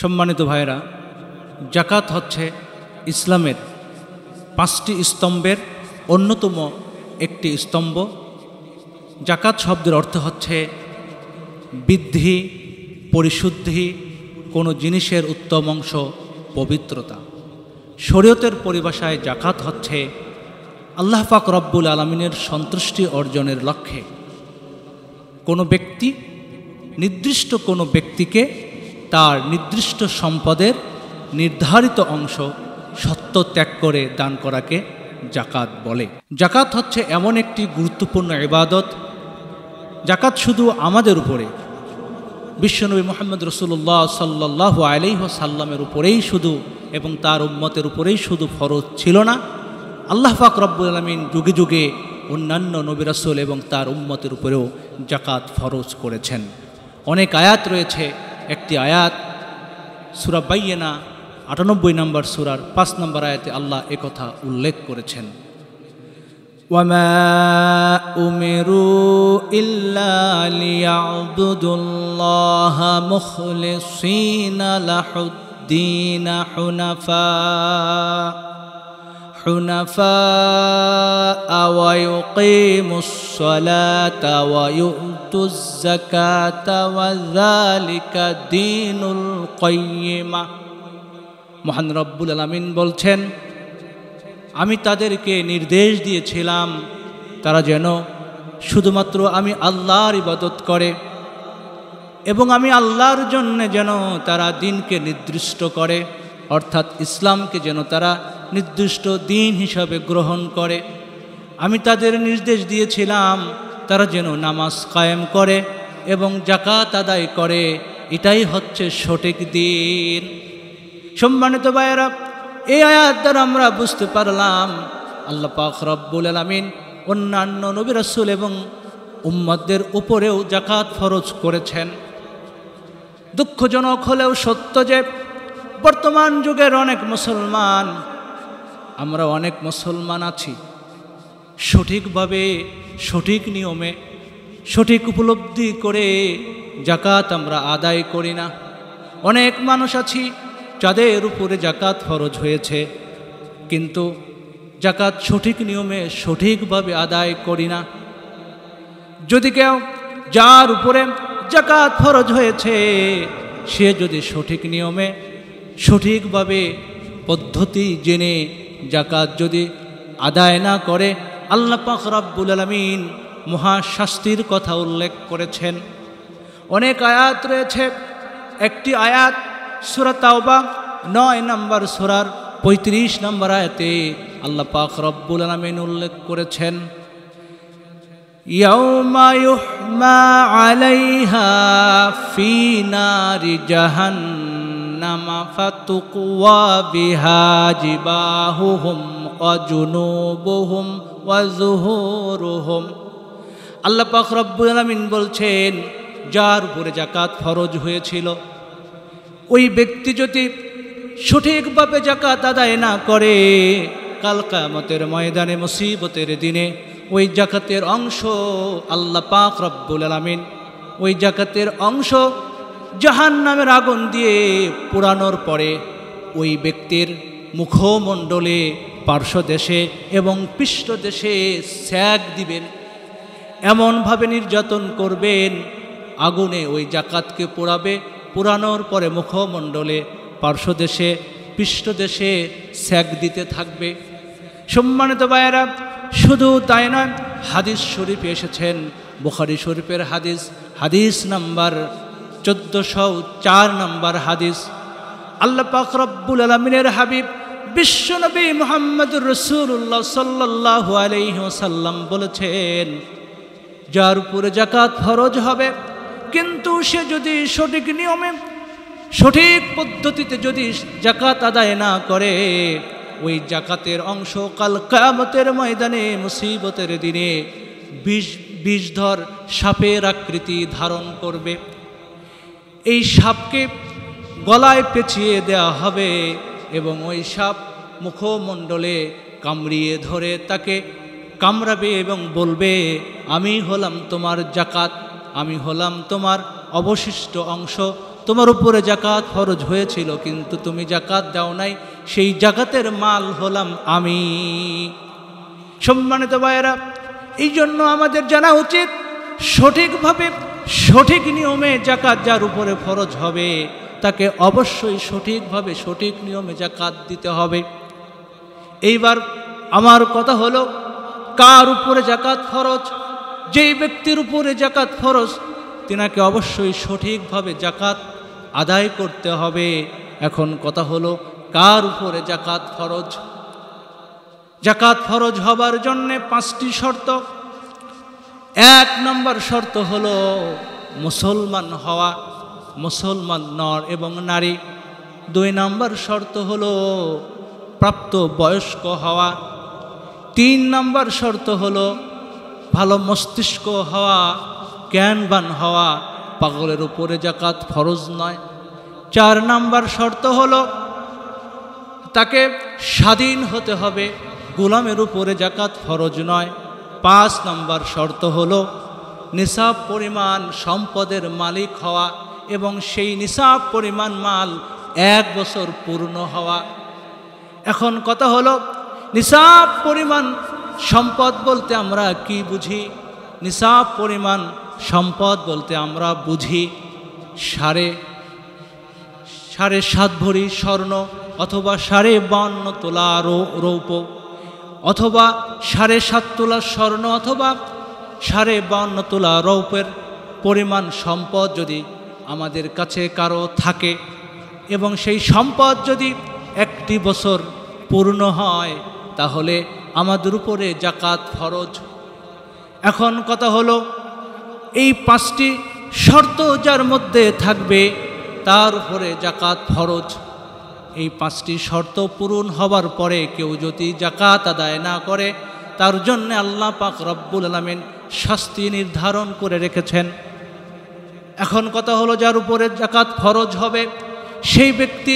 সম্মানিত ভাইরা জাকাত হচ্ছে ইসলামের পাঁচটি স্তম্ভের অন্যতম একটি স্তম্ভ জাকাত শব্দের অর্থ হচ্ছে বৃদ্ধি পরিশুদ্ধি কোনো জিনিসের উত্তম অংশ পবিত্রতা শরীয়তের পরিভাষায় জাকাত হচ্ছে আল্লাহ পাক রব্বুল আলমিনের সন্তুষ্টি অর্জনের লক্ষ্যে কোনো ব্যক্তি নির্দিষ্ট কোনো ব্যক্তিকে তার নির্দিষ্ট সম্পদের নির্ধারিত অংশ সত্য ত্যাগ করে দান করাকে জাকাত বলে জাকাত হচ্ছে এমন একটি গুরুত্বপূর্ণ ইবাদত জাকাত শুধু আমাদের উপরে বিশ্বনবী মোহাম্মদ রসুল্লাহ সাল্লাহ আলিহ সাল্লামের উপরেই শুধু এবং তার উম্মতের উপরেই শুধু ফরজ ছিল না আল্লাহ ফাক রব্বুল আলমিন যুগে যুগে অন্যান্য রসুল এবং তার উম্মতের উপরেও জাকাত ফরজ করেছেন অনেক আয়াত রয়েছে একটি আয়াত সুরা বাইয়েনা আটানব্বই নম্বর সুরার পাঁচ নম্বর আয়াতে আল্লাহ একথা উল্লেখ করেছেন হুনফা আওয়ায়ু কে মুসলা তাওয়ায়ু وآتوا الزكاة وذلك دين মহান রব্বুল আলমিন বলছেন আমি তাদেরকে নির্দেশ দিয়েছিলাম তারা যেন শুধুমাত্র আমি আল্লাহর ইবাদত করে এবং আমি আল্লাহর জন্যে যেন তারা দিনকে নির্দিষ্ট করে অর্থাৎ ইসলামকে যেন তারা নির্দিষ্ট দিন হিসাবে গ্রহণ করে আমি তাদের নির্দেশ দিয়েছিলাম তারা যেন নামাজ কায়েম করে এবং জাকাত আদায় করে এটাই হচ্ছে সঠিক দিন সম্মানিত বায়রা এই আয়াত দ্বারা আমরা বুঝতে পারলাম আল্লাহ পাক রব্বুল আলমিন অন্যান্য নবী রসুল এবং উম্মদের উপরেও জাকাত ফরজ করেছেন দুঃখজনক হলেও সত্য যে বর্তমান যুগের অনেক মুসলমান আমরা অনেক মুসলমান আছি সঠিকভাবে সঠিক নিয়মে সঠিক উপলব্ধি করে জাকাত আমরা আদায় করি না অনেক মানুষ আছি যাদের উপরে জাকাত ফরজ হয়েছে কিন্তু জাকাত সঠিক নিয়মে সঠিকভাবে আদায় করি না যদি কেউ যার উপরে জাকাত ফরজ হয়েছে সে যদি সঠিক নিয়মে সঠিকভাবে পদ্ধতি জেনে জাকাত যদি আদায় না করে আল্লাহ পাক আলমিন মহাশাস্তির কথা উল্লেখ করেছেন অনেক আয়াত রয়েছে একটি আয়াত সুরা তাওবা নয় নম্বর সুরার পঁয়ত্রিশ নম্বর আয়াতে আল্লাহ পাক রব্বুল আলমিন উল্লেখ করেছেন يوم يحمى عليها في نار جهنم فتقوى بها جباههم ওয়াজুহুরুহুম আল্লাহ পাক রব্বুল আলামিন বলছেন যার উপরে জাকাত ফরজ হয়েছিল ওই ব্যক্তি যদি সঠিকভাবে জাকাত আদায় না করে কাল ময়দানে মুসিবতের দিনে ওই জাকাতের অংশ আল্লাহ পাক রব্বুল আলামিন ওই জাকাতের অংশ জাহান নামের আগুন দিয়ে পুরানোর পরে ওই ব্যক্তির মুখমণ্ডলে পার্শ্ব দেশে এবং পৃষ্ঠ দেশে স্যাগ দিবেন এমনভাবে নির্যাতন করবেন আগুনে ওই জাকাতকে পোড়াবে পোড়ানোর পরে মুখমণ্ডলে পার্শ্ব দেশে পৃষ্ঠ দেশে স্যাগ দিতে থাকবে সম্মানিত বায়েরা শুধু তাই নয় হাদিস শরীফে এসেছেন বুখারি শরীফের হাদিস হাদিস নাম্বার চোদ্দোশো চার নাম্বার হাদিস আল্লাহ পাকরব্বুল আলমিনের হাবিব বিশ্বনবী মোহাম্মদ রসুল্লাহ সাল্লাহ আলহ্লাম বলেছেন যার উপরে জাকাত ফরজ হবে কিন্তু সে যদি সঠিক নিয়মে সঠিক পদ্ধতিতে যদি জাকাত আদায় না করে ওই জাকাতের অংশ কাল কামতের ময়দানে মুসিবতের দিনে বিষ বিষধর সাপের আকৃতি ধারণ করবে এই সাপকে গলায় পেঁচিয়ে দেয়া হবে এবং ওই সাপ মুখমণ্ডলে কামড়িয়ে ধরে তাকে কামড়াবে এবং বলবে আমি হলাম তোমার জাকাত আমি হলাম তোমার অবশিষ্ট অংশ তোমার উপরে জাকাত ফরজ হয়েছিল কিন্তু তুমি জাকাত দাও নাই সেই জাকাতের মাল হলাম আমি সম্মানিত ভাইয়েরা এই জন্য আমাদের জানা উচিত সঠিকভাবে সঠিক নিয়মে জাকাত যার উপরে ফরজ হবে তাকে অবশ্যই সঠিকভাবে সঠিক নিয়মে জাকাত দিতে হবে এইবার আমার কথা হল কার উপরে জাকাত ফরজ যেই ব্যক্তির উপরে জাকাত ফরজ তিনাকে অবশ্যই সঠিকভাবে জাকাত আদায় করতে হবে এখন কথা হল কার উপরে জাকাত ফরজ জাকাত ফরজ হবার জন্যে পাঁচটি শর্ত এক নম্বর শর্ত হল মুসলমান হওয়া মুসলমান নর এবং নারী দুই নাম্বার শর্ত হল প্রাপ্ত বয়স্ক হওয়া তিন নাম্বার শর্ত হল ভালো মস্তিষ্ক হওয়া জ্ঞানবান হওয়া পাগলের উপরে জাকাত ফরজ নয় চার নাম্বার শর্ত হল তাকে স্বাধীন হতে হবে গোলামের উপরে জাকাত ফরজ নয় পাঁচ নাম্বার শর্ত হল নিসাব পরিমাণ সম্পদের মালিক হওয়া এবং সেই নিসাব পরিমাণ মাল এক বছর পূর্ণ হওয়া এখন কথা হলো নিসাব পরিমাণ সম্পদ বলতে আমরা কি বুঝি নিসাব পরিমাণ সম্পদ বলতে আমরা বুঝি সাড়ে সাড়ে সাত ভরি স্বর্ণ অথবা সাড়ে বান্ন তোলা রৌপ অথবা সাড়ে সাত তোলা স্বর্ণ অথবা সাড়ে বান্ন তোলা রৌপের পরিমাণ সম্পদ যদি আমাদের কাছে কারো থাকে এবং সেই সম্পদ যদি একটি বছর পূর্ণ হয় তাহলে আমাদের উপরে জাকাত ফরজ এখন কথা হলো এই পাঁচটি শর্ত যার মধ্যে থাকবে তার উপরে জাকাত ফরজ এই পাঁচটি শর্ত পূরণ হবার পরে কেউ যদি জাকাত আদায় না করে তার জন্য আল্লাহ পাক রব্বুল আলমিন শাস্তি নির্ধারণ করে রেখেছেন এখন কথা হলো যার উপরে জাকাত ফরজ হবে সেই ব্যক্তি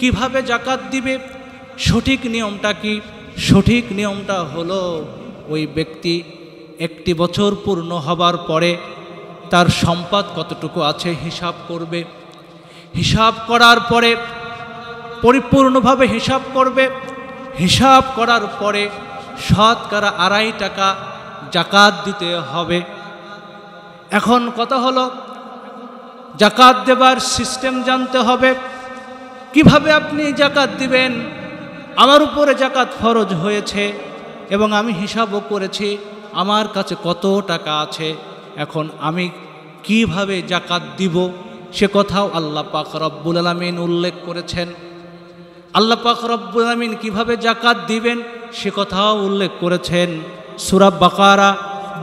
কিভাবে জাকাত দিবে সঠিক নিয়মটা কি সঠিক নিয়মটা হলো ওই ব্যক্তি একটি বছর পূর্ণ হবার পরে তার সম্পদ কতটুকু আছে হিসাব করবে হিসাব করার পরে পরিপূর্ণভাবে হিসাব করবে হিসাব করার পরে শতকরা আড়াই টাকা জাকাত দিতে হবে এখন কথা হলো জাকাত দেবার সিস্টেম জানতে হবে কিভাবে আপনি জাকাত দিবেন আমার উপরে জাকাত ফরজ হয়েছে এবং আমি হিসাবও করেছি আমার কাছে কত টাকা আছে এখন আমি কিভাবে জাকাত দিব সে কথাও আল্লাহ পাক রব্বুল আলমিন উল্লেখ করেছেন আল্লাহ পাক রব্বুল আলমিন কীভাবে জাকাত দিবেন সে কথাও উল্লেখ করেছেন সুরা বাকারা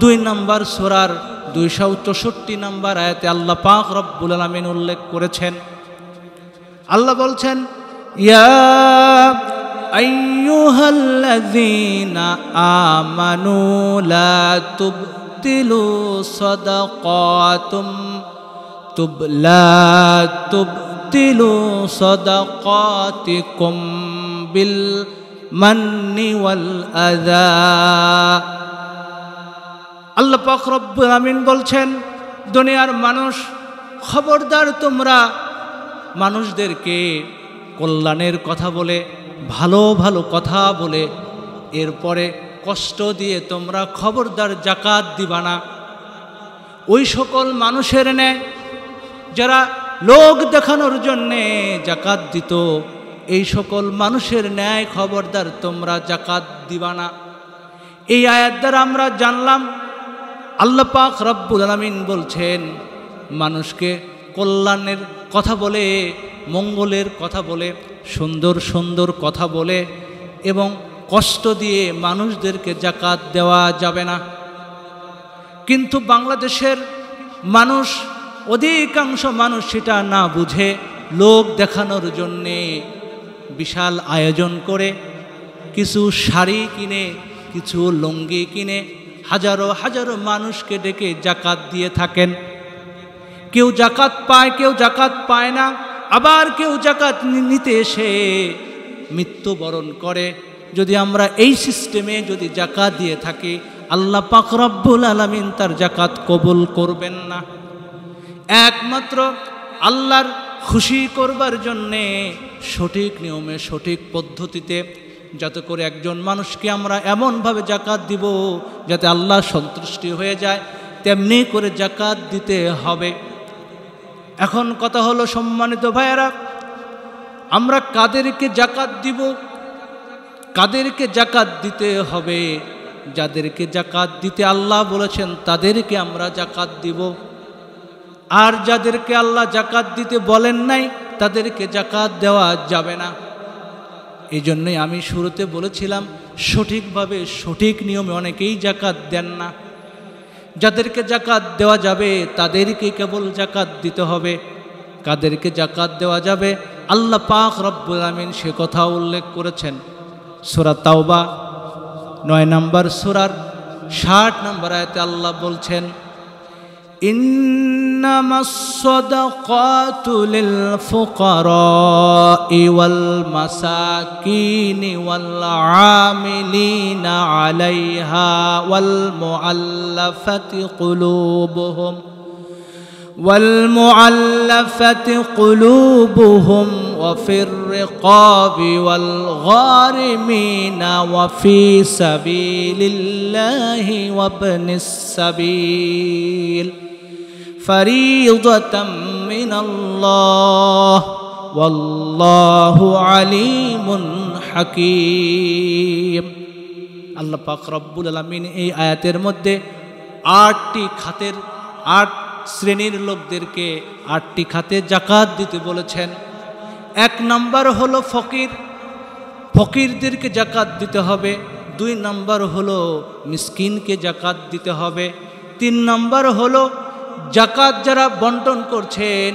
দুই নম্বর সুরার দুইশো চৌষট্টি নম্বর আয়াতে আল্লাহ পাক রব্বুল আলমিন উল্লেখ করেছেন আল্লাহ বলছেন আমানু তুবতিলু তুব বিল মান্নি ওয়াল আযা আল্লাহ ফখরব্বুল আমিন বলছেন দুনিয়ার মানুষ খবরদার তোমরা মানুষদেরকে কল্যাণের কথা বলে ভালো ভালো কথা বলে এরপরে কষ্ট দিয়ে তোমরা খবরদার জাকাত দিবা না ওই সকল মানুষের ন্যায় যারা লোক দেখানোর জন্যে জাকাত দিত এই সকল মানুষের ন্যায় খবরদার তোমরা জাকাত দিবা না এই আয়াত দ্বারা আমরা জানলাম আল্লাহ পাক রব্বুল আলমিন বলছেন মানুষকে কল্যাণের কথা বলে মঙ্গলের কথা বলে সুন্দর সুন্দর কথা বলে এবং কষ্ট দিয়ে মানুষদেরকে জাকাত দেওয়া যাবে না কিন্তু বাংলাদেশের মানুষ অধিকাংশ মানুষ সেটা না বুঝে লোক দেখানোর জন্যে বিশাল আয়োজন করে কিছু শাড়ি কিনে কিছু লুঙ্গি কিনে হাজারো হাজারো মানুষকে ডেকে জাকাত দিয়ে থাকেন কেউ জাকাত পায় কেউ জাকাত পায় না আবার কেউ জাকাত নিতে এসে মৃত্যুবরণ করে যদি আমরা এই সিস্টেমে যদি জাকাত দিয়ে থাকি আল্লাহ পাকরাব্বুল আলমিন তার জাকাত কবুল করবেন না একমাত্র আল্লাহর খুশি করবার জন্যে সঠিক নিয়মে সঠিক পদ্ধতিতে যাতে করে একজন মানুষকে আমরা এমনভাবে জাকাত দিব যাতে আল্লাহ সন্তুষ্টি হয়ে যায় তেমনি করে জাকাত দিতে হবে এখন কথা হলো সম্মানিত ভাইয়েরা আমরা কাদেরকে জাকাত দিব কাদেরকে জাকাত দিতে হবে যাদেরকে জাকাত দিতে আল্লাহ বলেছেন তাদেরকে আমরা জাকাত দিব আর যাদেরকে আল্লাহ জাকাত দিতে বলেন নাই তাদেরকে জাকাত দেওয়া যাবে না এই জন্যই আমি শুরুতে বলেছিলাম সঠিকভাবে সঠিক নিয়মে অনেকেই জাকাত দেন না যাদেরকে জাকাত দেওয়া যাবে তাদেরকে কেবল জাকাত দিতে হবে কাদেরকে জাকাত দেওয়া যাবে আল্লাহ পাক রব্বুল আমিন সে কথা উল্লেখ করেছেন সুরা তাওবা নয় নম্বর সুরার ষাট নম্বর আয়তে আল্লাহ বলছেন انما الصدقات للفقراء والمساكين والعاملين عليها والمعلفه قلوبهم والمعلفه قلوبهم وفي الرقاب والغارمين وفي سبيل الله وابن السبيل فريضة من الله والله عليم حكيم আল্লাহ পাক রব্বুল আলমিন এই আয়াতের মধ্যে আটটি খাতের আট শ্রেণীর লোকদেরকে আটটি খাতে জাকাত দিতে বলেছেন এক নম্বর হলো ফকির ফকিরদেরকে জাকাত দিতে হবে দুই নম্বর হলো মিসকিনকে জাকাত দিতে হবে তিন নম্বর হলো জাকাত যারা বন্টন করছেন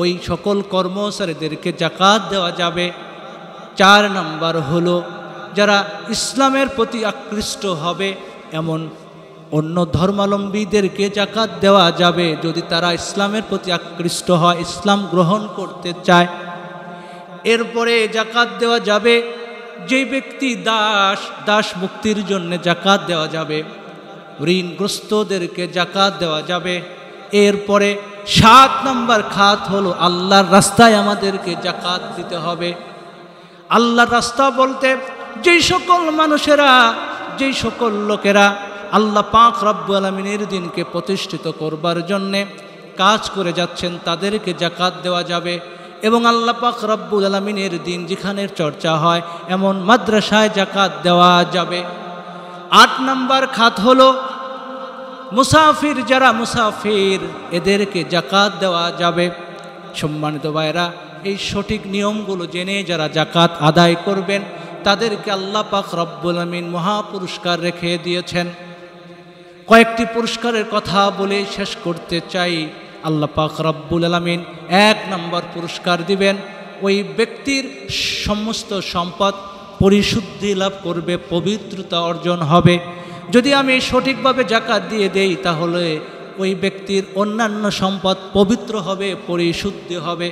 ওই সকল কর্মচারীদেরকে জাকাত দেওয়া যাবে চার নাম্বার হল যারা ইসলামের প্রতি আকৃষ্ট হবে এমন অন্য ধর্মাবলম্বীদেরকে জাকাত দেওয়া যাবে যদি তারা ইসলামের প্রতি আকৃষ্ট হয় ইসলাম গ্রহণ করতে চায় এরপরে জাকাত দেওয়া যাবে যে ব্যক্তি দাস দাস মুক্তির জন্য জাকাত দেওয়া যাবে ঋণগ্রস্তদেরকে জাকাত দেওয়া যাবে এরপরে সাত নম্বর খাত হলো আল্লাহর রাস্তায় আমাদেরকে জাকাত দিতে হবে আল্লাহর রাস্তা বলতে যেই সকল মানুষেরা যেই সকল লোকেরা আল্লাহ পাক রব্বুল আলমিনের দিনকে প্রতিষ্ঠিত করবার জন্যে কাজ করে যাচ্ছেন তাদেরকে জাকাত দেওয়া যাবে এবং আল্লাহ পাক রব্বুল আলমিনের দিন যেখানের চর্চা হয় এমন মাদ্রাসায় জাকাত দেওয়া যাবে আট নম্বর খাত হলো মুসাফির যারা মুসাফির এদেরকে জাকাত দেওয়া যাবে সম্মানিত ভাইরা এই সঠিক নিয়মগুলো জেনে যারা জাকাত আদায় করবেন তাদেরকে আল্লাহ পাক রব্বুল আমিন মহাপুরস্কার রেখে দিয়েছেন কয়েকটি পুরস্কারের কথা বলে শেষ করতে চাই আল্লাহ পাক রব্বুল আলমিন এক নম্বর পুরস্কার দিবেন ওই ব্যক্তির সমস্ত সম্পদ পরিশুদ্ধি লাভ করবে পবিত্রতা অর্জন হবে যদি আমি সঠিকভাবে জাকাত দিয়ে দেই তাহলে ওই ব্যক্তির অন্যান্য সম্পদ পবিত্র হবে পরিশুদ্ধ হবে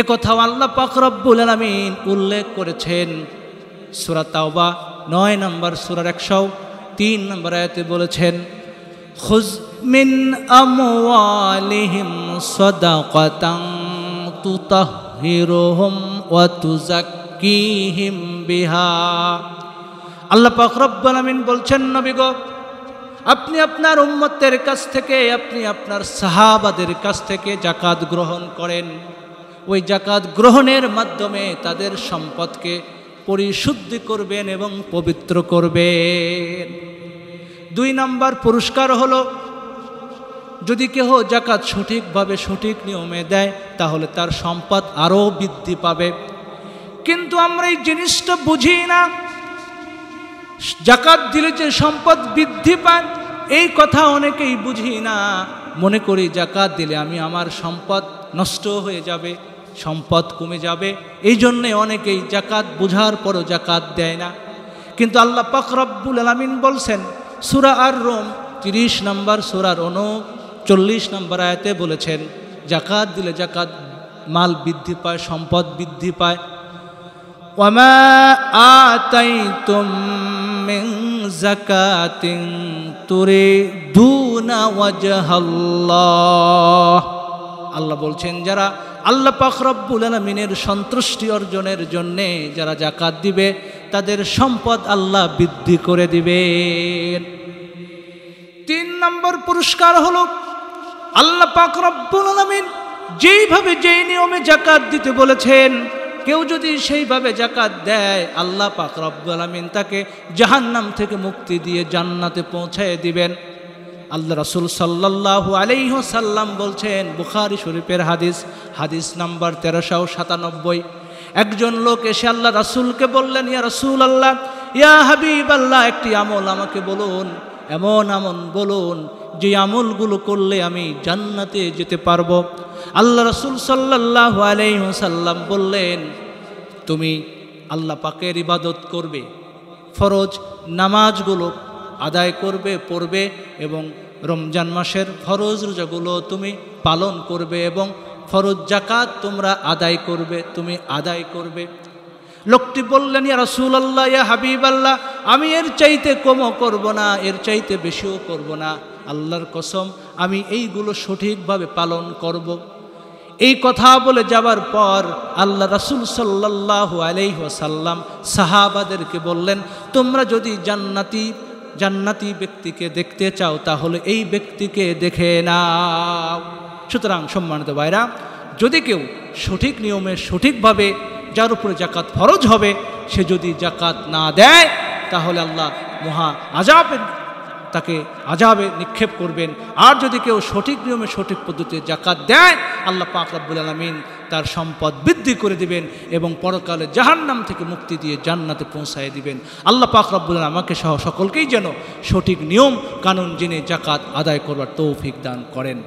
এ কথাও আল্লাহ পাকরব্বুল আলমিন উল্লেখ করেছেন সুরা তাওবা নয় নম্বর সুরার একশো তিন নম্বর আয়তে বলেছেন খুজ মিন আমওয়ালিহিম সাদাকাতান তুতাহহিরুহুম ওয়া তুযাক্কিহিম বিহা আল্লাহ ফখরব্বুল আলমিন বলছেন নবী গো আপনি আপনার উম্মতের কাছ থেকে আপনি আপনার সাহাবাদের কাছ থেকে জাকাত গ্রহণ করেন ওই জাকাত গ্রহণের মাধ্যমে তাদের সম্পদকে পরিশুদ্ধি করবেন এবং পবিত্র করবেন দুই নম্বর পুরস্কার হলো যদি কেহ জাকাত সঠিকভাবে সঠিক নিয়মে দেয় তাহলে তার সম্পদ আরও বৃদ্ধি পাবে কিন্তু আমরা এই জিনিসটা বুঝি না জাকাত দিলে যে সম্পদ বৃদ্ধি পায় এই কথা অনেকেই বুঝি না মনে করি জাকাত দিলে আমি আমার সম্পদ নষ্ট হয়ে যাবে সম্পদ কমে যাবে এই জন্যে অনেকেই জাকাত বোঝার পরও জাকাত দেয় না কিন্তু আল্লাহ রব্বুল আলমিন বলছেন সুরা আর রোম তিরিশ নম্বর সুরার চল্লিশ নম্বর আয়াতে বলেছেন জাকাত দিলে জাকাত মাল বৃদ্ধি পায় সম্পদ বৃদ্ধি পায় وما آتيتم من زكاة تريدون وجه الله আল্লাহ বলছেন যারা আল্লাহ পাখরব্বুল আলমিনের সন্তুষ্টি অর্জনের জন্যে যারা জাকাত দিবে তাদের সম্পদ আল্লাহ বৃদ্ধি করে দিবেন তিন নম্বর পুরস্কার হল আল্লাহ পাকরব্বুল আলমিন যেইভাবে যেই নিয়মে জাকাত দিতে বলেছেন কেউ যদি সেইভাবে জাকাত দেয় আল্লাহ পাক রব্বুল আলমিন তাকে জাহান্নাম থেকে মুক্তি দিয়ে জান্নাতে পৌঁছায় দিবেন আল্লাহ রসুল সাল্লাহ আলাইহ সাল্লাম বলছেন বুখারি শরীফের হাদিস হাদিস নাম্বার তেরোশো সাতানব্বই একজন লোক এসে আল্লাহ রাসূলকে বললেন ইয়া রসুল আল্লাহ ইয়া হাবিব আল্লাহ একটি আমল আমাকে বলুন এমন আমল বলুন যে আমলগুলো করলে আমি জান্নাতে যেতে পারবো আল্লাহ রসুল সাল্লাহ আলাইসাল্লাম বললেন তুমি আল্লাহ পাকের ইবাদত করবে ফরজ নামাজগুলো আদায় করবে পড়বে এবং রমজান মাসের ফরজ রোজাগুলো তুমি পালন করবে এবং ফরজ জাকাত তোমরা আদায় করবে তুমি আদায় করবে লোকটি বললেন ইয়া রসুল আল্লাহ ইয়া হাবিব আল্লাহ আমি এর চাইতে কমও করব না এর চাইতে বেশিও করব না আল্লাহর কসম আমি এইগুলো সঠিকভাবে পালন করব। এই কথা বলে যাবার পর আল্লাহ রাসুল সাল্লাহ সাল্লাম সাহাবাদেরকে বললেন তোমরা যদি জান্নাতি জান্নাতি ব্যক্তিকে দেখতে চাও তাহলে এই ব্যক্তিকে দেখে নাও সুতরাং সম্মানিত ভাইরা যদি কেউ সঠিক নিয়মে সঠিকভাবে যার উপরে জাকাত ফরজ হবে সে যদি জাকাত না দেয় তাহলে আল্লাহ মহা আজাবের তাকে আজাবে নিক্ষেপ করবেন আর যদি কেউ সঠিক নিয়মে সঠিক পদ্ধতিতে জাকাত দেয় আল্লাহ পাক রব্বুল আলমিন তার সম্পদ বৃদ্ধি করে দিবেন এবং পরকালে জাহান্নাম থেকে মুক্তি দিয়ে জান্নাতে পৌঁছায় দিবেন আল্লাহ পাক রব্বুল আমাকে সহ সকলকেই যেন সঠিক নিয়ম কানুন জেনে জাকাত আদায় করবার তৌফিক দান করেন